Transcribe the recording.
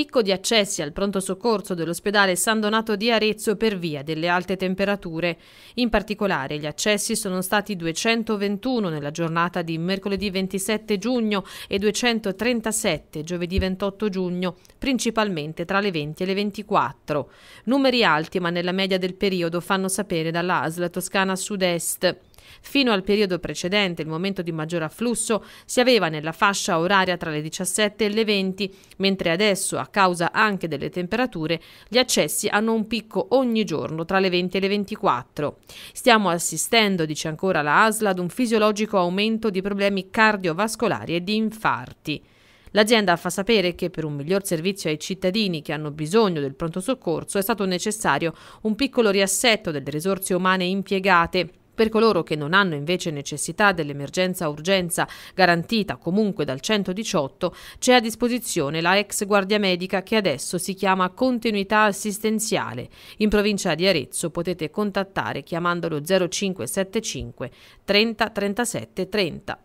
picco di accessi al pronto soccorso dell'ospedale San Donato di Arezzo per via delle alte temperature. In particolare gli accessi sono stati 221 nella giornata di mercoledì 27 giugno e 237 giovedì 28 giugno, principalmente tra le 20 e le 24. Numeri alti ma nella media del periodo fanno sapere dalla ASL Toscana Sud-Est. Fino al periodo precedente, il momento di maggior afflusso si aveva nella fascia oraria tra le 17 e le 20, mentre adesso, a causa anche delle temperature, gli accessi hanno un picco ogni giorno tra le 20 e le 24. Stiamo assistendo, dice ancora la ASL, ad un fisiologico aumento di problemi cardiovascolari e di infarti. L'azienda fa sapere che per un miglior servizio ai cittadini che hanno bisogno del pronto soccorso è stato necessario un piccolo riassetto delle risorse umane impiegate per coloro che non hanno invece necessità dell'emergenza urgenza garantita comunque dal 118, c'è a disposizione la ex guardia medica che adesso si chiama continuità assistenziale. In provincia di Arezzo potete contattare chiamandolo 0575 30 37 30.